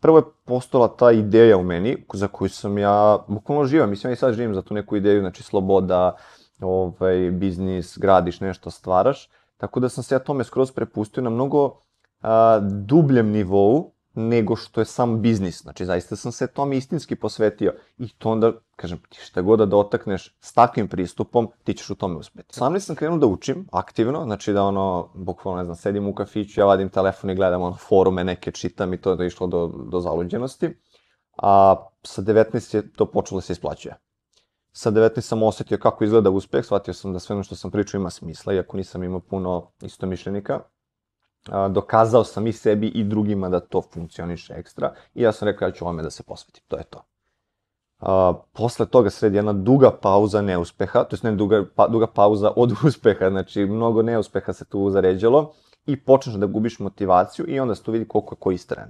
prvo je postala ta ideja u meni, za koju sam ja, bukvalno živim, mislim ja i sad živim za tu neku ideju, znači sloboda, ovaj, biznis, gradiš nešto, stvaraš, tako da sam se ja tome skroz prepustio na mnogo a, dubljem nivou, nego što je sam biznis. Znači, zaista sam se tome istinski posvetio i to onda Kažem, ti šta god da dotakneš s takvim pristupom, ti ćeš u tome uspeti. Sam sam krenuo da učim aktivno, znači da ono, bukvalno, ne znam, sedim u kafiću, ja vadim telefon i gledam ono, forume neke, čitam i to je da išlo do, do zaluđenosti. A sa 19 je to počelo da se isplaćuje. Sa 19 sam osetio kako izgleda uspeh, shvatio sam da sve ono što sam pričao ima smisla, iako nisam imao puno istomišljenika. A, dokazao sam i sebi i drugima da to funkcioniše ekstra i ja sam rekao ja ću ovome da se posvetim, to je to. A, posle toga sredi jedna duga pauza neuspeha, to je ne duga, pa, duga pauza od uspeha, znači mnogo neuspeha se tu zaređalo i počneš da gubiš motivaciju i onda se tu vidi koliko je ko istrajan.